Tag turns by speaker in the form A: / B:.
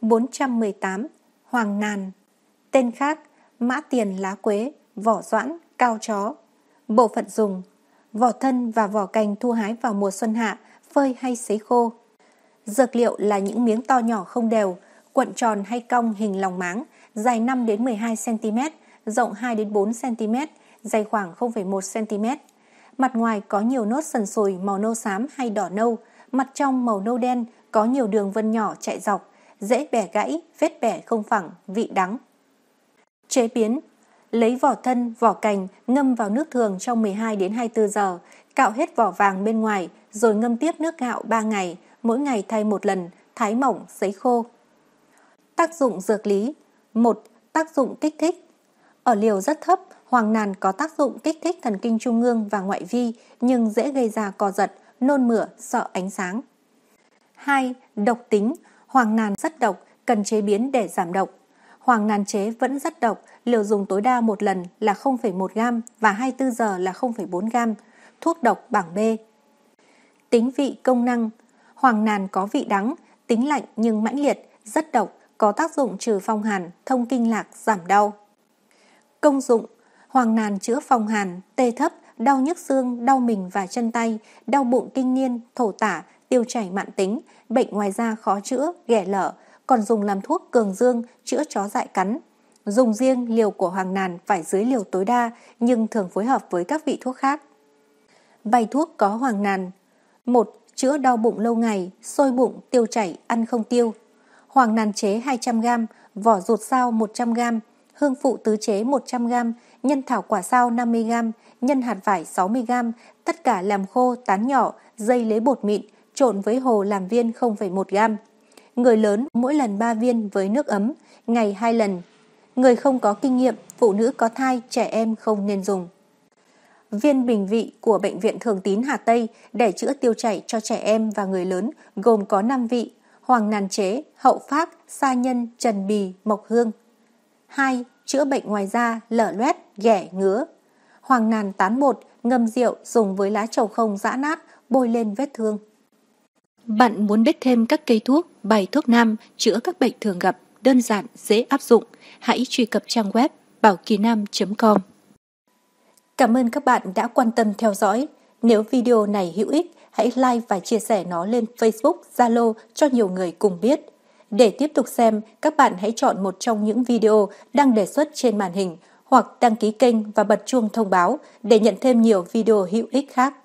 A: 418 Hoàng Nàn Tên khác Mã tiền lá quế Vỏ doãn, cao chó Bộ phận dùng Vỏ thân và vỏ cành thu hái vào mùa xuân hạ Phơi hay sấy khô Dược liệu là những miếng to nhỏ không đều Cuộn tròn hay cong hình lòng máng Dài 5 đến 12 cm Rộng 2 đến 4 cm Dày khoảng 0,1 cm Mặt ngoài có nhiều nốt sần sùi màu nâu xám hay đỏ nâu Mặt trong màu nâu đen có nhiều đường vân nhỏ chạy dọc dễ bẻ gãy, vết bẻ không phẳng, vị đắng. Chế biến Lấy vỏ thân, vỏ cành, ngâm vào nước thường trong 12 đến 24 giờ, cạo hết vỏ vàng bên ngoài, rồi ngâm tiếp nước gạo 3 ngày, mỗi ngày thay một lần, thái mỏng, sấy khô. Tác dụng dược lý 1. Tác dụng kích thích Ở liều rất thấp, hoàng nàn có tác dụng kích thích thần kinh trung ương và ngoại vi nhưng dễ gây ra co giật, nôn mửa, sợ ánh sáng. 2. Độc tính Hoàng ngàn rất độc, cần chế biến để giảm độc. Hoàng ngàn chế vẫn rất độc, liều dùng tối đa một lần là 0,1 gam và 24 giờ là 0,4 gam. Thuốc độc bảng B. Tính vị công năng Hoàng nàn có vị đắng, tính lạnh nhưng mãnh liệt, rất độc, có tác dụng trừ phong hàn, thông kinh lạc, giảm đau. Công dụng Hoàng nàn chữa phong hàn, tê thấp, đau nhức xương, đau mình và chân tay, đau bụng kinh niên, thổ tả, tiêu chảy mạn tính, bệnh ngoài da khó chữa, ghẻ lở, còn dùng làm thuốc cường dương, chữa chó dại cắn. Dùng riêng liều của hoàng nàn phải dưới liều tối đa nhưng thường phối hợp với các vị thuốc khác. Bài thuốc có hoàng nàn một Chữa đau bụng lâu ngày, sôi bụng, tiêu chảy, ăn không tiêu. Hoàng nàn chế 200g, vỏ ruột sao 100g, hương phụ tứ chế 100g, nhân thảo quả sao 50g, nhân hạt vải 60g, tất cả làm khô, tán nhỏ, dây lấy bột mịn, trộn với hồ làm viên 0,1 gam. Người lớn mỗi lần 3 viên với nước ấm, ngày 2 lần. Người không có kinh nghiệm, phụ nữ có thai, trẻ em không nên dùng. Viên bình vị của Bệnh viện Thường Tín Hà Tây để chữa tiêu chảy cho trẻ em và người lớn gồm có 5 vị, hoàng nàn chế, hậu phác, sa nhân, trần bì, mộc hương. 2. Chữa bệnh ngoài da, lở loét, ghẻ, ngứa. Hoàng nàn tán bột, ngâm rượu dùng với lá trầu không giã nát, bôi lên vết thương. Bạn muốn biết thêm các cây thuốc, bài thuốc nam chữa các bệnh thường gặp, đơn giản, dễ áp dụng, hãy truy cập trang web bảo kỳ nam.com. Cảm ơn các bạn đã quan tâm theo dõi. Nếu video này hữu ích, hãy like và chia sẻ nó lên Facebook, Zalo cho nhiều người cùng biết. Để tiếp tục xem, các bạn hãy chọn một trong những video đang đề xuất trên màn hình hoặc đăng ký kênh và bật chuông thông báo để nhận thêm nhiều video hữu ích khác.